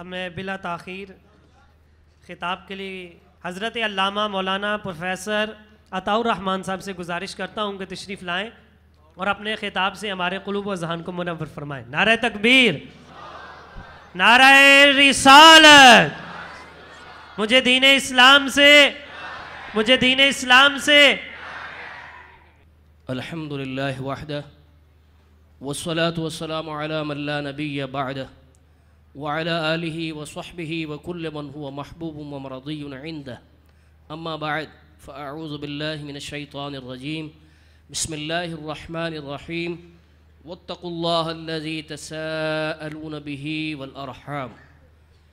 اب میں بلا تاخیر خطاب کے لیے حضرت علامہ مولانا پروفیسر عطاء الرحمان صاحب سے گزارش کرتا ہوں کہ تشریف لائیں اور اپنے خطاب سے ہمارے قلوب و ذہن کو منور فرمائیں نعرہ تکبیر نعرہ رسالت مجھے دین اسلام سے مجھے دین اسلام سے الحمد للہ نبی بعدہ وعلى آله وصحبه وكل من هو محبوب ومرضي عنده أما بعد فأعوذ بالله من الشيطان الرجيم بسم الله الرحمن الرحيم واتقوا الله الذي تساءلون به والأرحام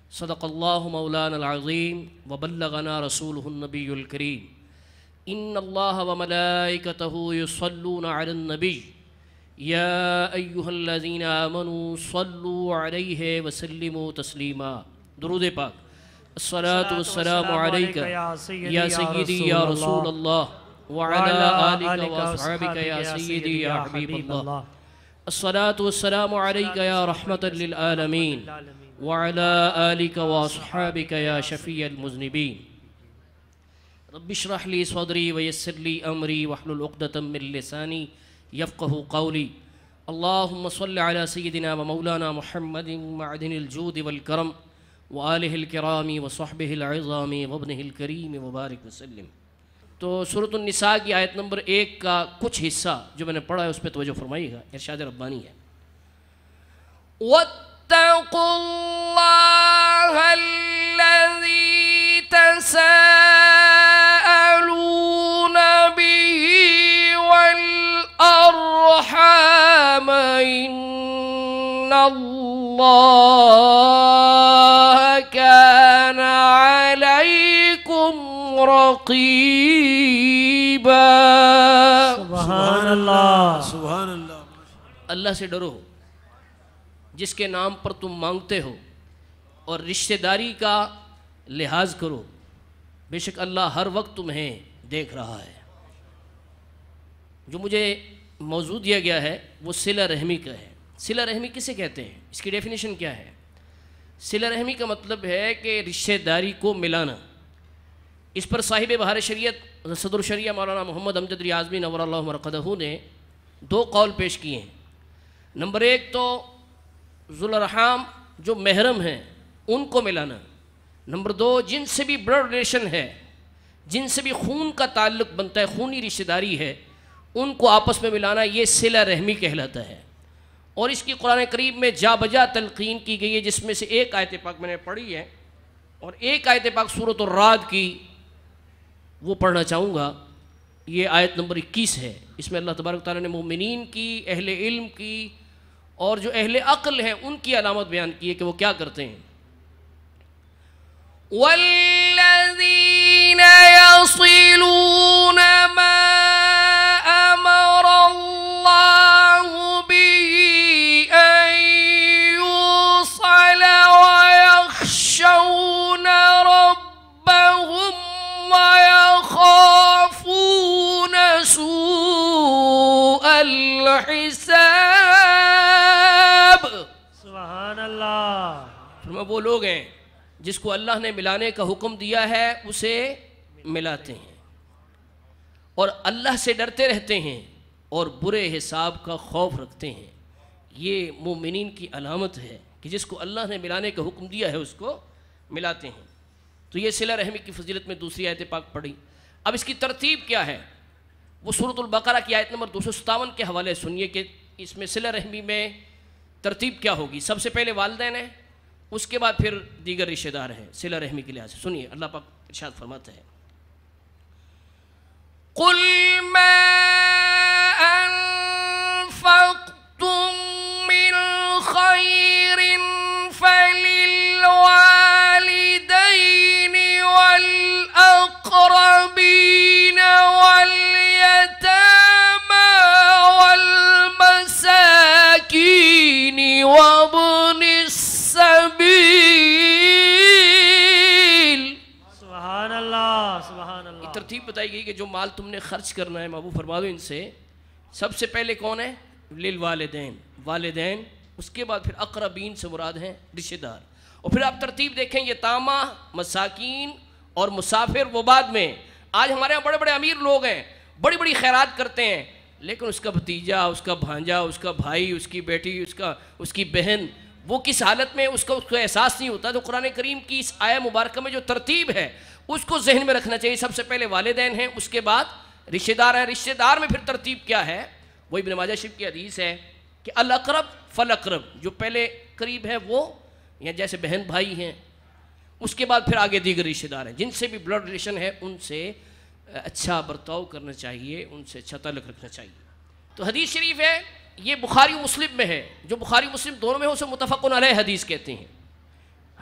صدق الله مولانا العظيم وبلغنا رسوله النبي الكريم إن الله وملائكته يصلون على النبي یا ایوہ الذین آمنوا صلو علیہ وسلموا تسلیما درود پاک الصلاة والسلام علیکہ یا سیدی یا رسول اللہ وعلا آلکہ واصحابکہ یا سیدی یا حبیب اللہ الصلاة والسلام علیکہ یا رحمت للعالمین وعلا آلکہ واصحابکہ یا شفی المذنبین رب شرح لی صدری ویسر لی امری وحلو الاقدتم من لسانی يفقه قولي اللهم صل على سيدنا ومولانا محمد معدن الجود والكرم وآله الكرام وصحبه العظام وابنه الكريم وبارك وسلم تو سورة النساء کی آیت نمبر ایک کا کچھ حصہ جو میں نے پڑھا ہے اس پہ توجہ فرمائی گا ارشاد ربانی ہے وَاتَّقُوا اللَّهَ الَّذِي تَسَانِ اعلم إن الله كان عليكم رقيبا سبحان الله سبحان الله اللہ سے ڈرو جس کے نام پر تم مانگتے ہو اور رشتہ داری کا لحاظ کرو بے شک اللہ ہر وقت تمہیں دیکھ رہا ہے جو مجھے موضوع دیا گیا ہے وہ سلہ رحمی کا ہے سلا رحمی کسے کہتے ہیں اس کی ڈیفینیشن کیا ہے سل رحمی کا مطلب ہے کہ رشتہ داری کو ملانا اس پر صاحب بہار شریعت صدر شریعہ مولانا محمد امجد ریاضمی نور اللہ مرقدہ نے دو قول پیش کیے ہیں نمبر ایک تو ذوالرحام جو محرم ہیں ان کو ملانا نمبر دو جن سے بھی بلڈ ریلیشن ہے جن سے بھی خون کا تعلق بنتا ہے خونی رشتہ داری ہے ان کو آپس میں ملانا یہ صلح رحمی کہلاتا ہے اور اس کی قرآن قریب میں جا بجا تلقین کی گئی ہے جس میں سے ایک آیت پاک میں نے پڑھی ہے اور ایک آیت پاک صورت الراد کی وہ پڑھنا چاہوں گا یہ آیت نمبر اکیس ہے اس میں اللہ تبارک تعالیٰ نے مومنین کی اہل علم کی اور جو اہل عقل ہیں ان کی علامت بیان کی ہے کہ وہ کیا کرتے ہیں حساب سبحان اللہ فرما وہ لوگ ہیں جس کو اللہ نے ملانے کا حکم دیا ہے اسے ملاتے ہیں اور اللہ سے ڈرتے رہتے ہیں اور برے حساب کا خوف رکھتے ہیں یہ مومنین کی علامت ہے کہ جس کو اللہ نے ملانے کا حکم دیا ہے اس کو ملاتے ہیں تو یہ صلح رحمی کی فضیلت میں دوسری آیت پاک پڑھی اب اس کی ترتیب کیا ہے وہ صورت البقرہ کی آیت نمبر دو سو ستاون کے حوالے سنیے کہ اس میں صلح رحمی میں ترتیب کیا ہوگی سب سے پہلے والدین ہیں اس کے بعد پھر دیگر رشتہ دار ہیں صلح رحمی کے لحاظ سے سنیے اللہ پاک ارشاد قل ہے بتائی گئی کہ جو مال تم نے خرچ کرنا ہے محبوب فرما دو ان سے سب سے پہلے کون ہے لل والدین والدین اس کے بعد پھر اقربین سے مراد ہیں رشتے دار اور پھر آپ ترتیب دیکھیں یہ تامہ مساکین اور مسافر وہ بعد میں آج ہمارے یہاں بڑے بڑے امیر لوگ ہیں بڑی بڑی خیرات کرتے ہیں لیکن اس کا بھتیجا اس کا بھانجا اس کا بھائی اس کی بیٹی اس کا اس کی بہن وہ کس حالت میں اس کا اس کو احساس نہیں ہوتا تو قرآن کریم کی اس آیا مبارکہ میں جو ترتیب ہے اس کو ذہن میں رکھنا چاہیے سب سے پہلے والدین ہیں اس کے بعد رشتہ دار ہیں رشتہ دار میں پھر ترتیب کیا ہے وہ ابن ماجہ شریف کی حدیث ہے کہ الاقرب فل اقرب جو پہلے قریب ہے وہ یا جیسے بہن بھائی ہیں اس کے بعد پھر آگے دیگر رشتہ دار ہیں جن سے بھی بلڈ ریلیشن ہے ان سے اچھا برتاؤ کرنا چاہیے ان سے اچھا تعلق رکھنا چاہیے تو حدیث شریف ہے یہ بخاری و مسلم میں ہے جو بخاری مسلم دونوں میں ہو اسے علیہ حدیث کہتے ہیں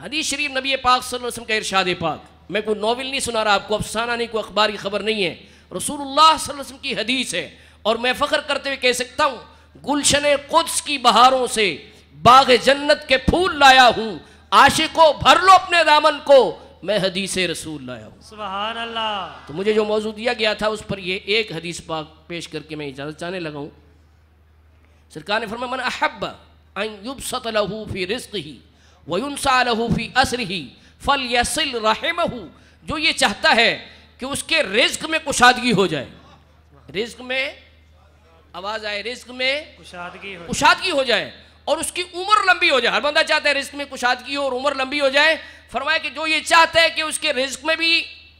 حدیث شریف نبی پاک صلی اللہ علیہ وسلم کا ارشاد پاک میں کوئی ناول نہیں سنا رہا آپ کو افسانہ نہیں کوئی اخباری خبر نہیں ہے رسول اللہ صلی اللہ علیہ وسلم کی حدیث ہے اور میں فخر کرتے ہوئے کہہ سکتا ہوں گلشن قدس کی بہاروں سے باغ جنت کے پھول لایا ہوں عاشقو بھر لو اپنے دامن کو میں حدیث رسول لایا ہوں سبحان اللہ تو مجھے جو موضوع دیا گیا تھا اس پر یہ ایک حدیث پاک پیش کر کے میں اجازت چاہنے لگا ہوں سرکار نے فرمایا من احب ان یبسط له فی رزقه وینسع له فی یا فلیصل راہم جو یہ چاہتا ہے کہ اس کے رزق میں کشادگی ہو جائے رزق میں آواز آئے رزق میں کشادگی ہو جائے اور اس کی عمر لمبی ہو جائے ہر بندہ چاہتا ہے رزق میں کشادگی ہو اور عمر لمبی ہو جائے فرمایا کہ جو یہ چاہتا ہے کہ اس کے رزق میں بھی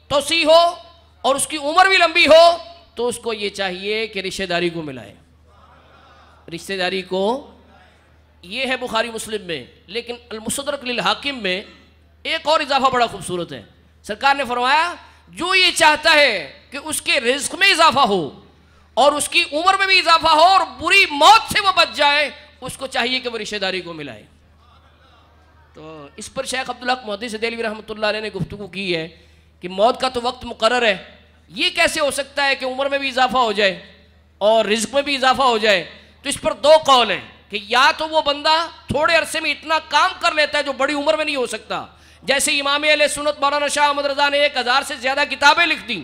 توسیع ہو اور اس کی عمر بھی لمبی ہو تو اس کو یہ چاہیے کہ رشتہ داری کو ملائے رشتہ داری کو یہ ہے بخاری مسلم میں لیکن المصدرک للحاکم میں ایک اور اضافہ بڑا خوبصورت ہے سرکار نے فرمایا جو یہ چاہتا ہے کہ اس کے رزق میں اضافہ ہو اور اس کی عمر میں بھی اضافہ ہو اور بری موت سے وہ بچ جائے اس کو چاہیے کہ وہ رشتہ داری کو ملائے تو اس پر شیخ عبدالحق محدث سے دیلوی رحمۃ اللہ علیہ نے گفتگو کی ہے کہ موت کا تو وقت مقرر ہے یہ کیسے ہو سکتا ہے کہ عمر میں بھی اضافہ ہو جائے اور رزق میں بھی اضافہ ہو جائے تو اس پر دو قول ہیں کہ یا تو وہ بندہ تھوڑے عرصے میں اتنا کام کر لیتا ہے جو بڑی عمر میں نہیں ہو سکتا جیسے امام علیہ سنت مولانا شاہ احمد رضا نے ایک ہزار سے زیادہ کتابیں لکھ دیں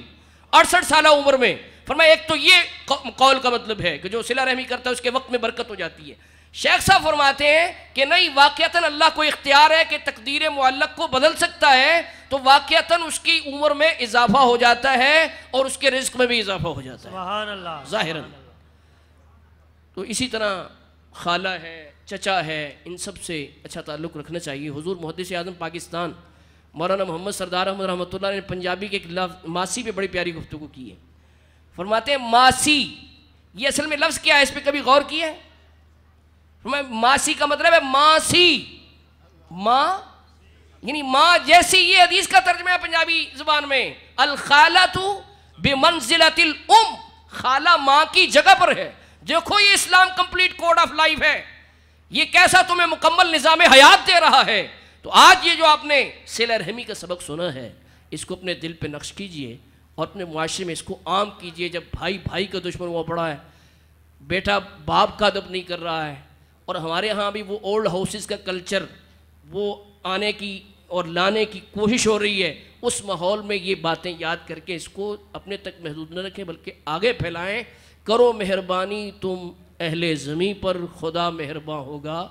اڑسٹھ سالہ عمر میں فرمایا ایک تو یہ قول کا مطلب ہے کہ جو سلا رحمی کرتا ہے اس کے وقت میں برکت ہو جاتی ہے شیخ صاحب فرماتے ہیں کہ نہیں واقعتاً اللہ کو اختیار ہے کہ تقدیر معلق کو بدل سکتا ہے تو واقعتاً اس کی عمر میں اضافہ ہو جاتا ہے اور اس کے رزق میں بھی اضافہ ہو جاتا ہے سبحان اللہ تو اسی طرح خالہ ہے چچا ہے ان سب سے اچھا تعلق رکھنا چاہیے حضور محدث اعظم پاکستان مولانا محمد سردار احمد رحمۃ اللہ نے پنجابی کے لفظ ماسی پہ بڑی پیاری گفتگو کی ہے فرماتے ہیں ماسی یہ اصل میں لفظ کیا ہے اس پہ کبھی غور کیا ہے فرما ماسی کا مطلب ہے ماسی ماں یعنی ماں جیسی یہ حدیث کا ترجمہ ہے پنجابی زبان میں الخالہ تو بے الام خالہ ماں کی جگہ پر ہے دیکھو یہ اسلام کمپلیٹ کوڈ آف لائف ہے یہ کیسا تمہیں مکمل نظام حیات دے رہا ہے تو آج یہ جو آپ نے سیل رحمی کا سبق سنا ہے اس کو اپنے دل پہ نقش کیجئے اور اپنے معاشرے میں اس کو عام کیجئے جب بھائی بھائی کا دشمن ہوا پڑا ہے بیٹا باپ کا دب نہیں کر رہا ہے اور ہمارے ہاں بھی وہ اولڈ ہاؤسز کا کلچر وہ آنے کی اور لانے کی کوشش ہو رہی ہے اس ماحول میں یہ باتیں یاد کر کے اس کو اپنے تک محدود نہ رکھیں بلکہ آگے پھیلائیں کرو مہربانی تم اہل زمیں پر خدا مہرباں ہوگا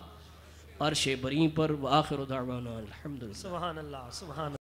عرش بری پر وآخر دعوانا الحمدللہ سبحان اللہ سبحان اللہ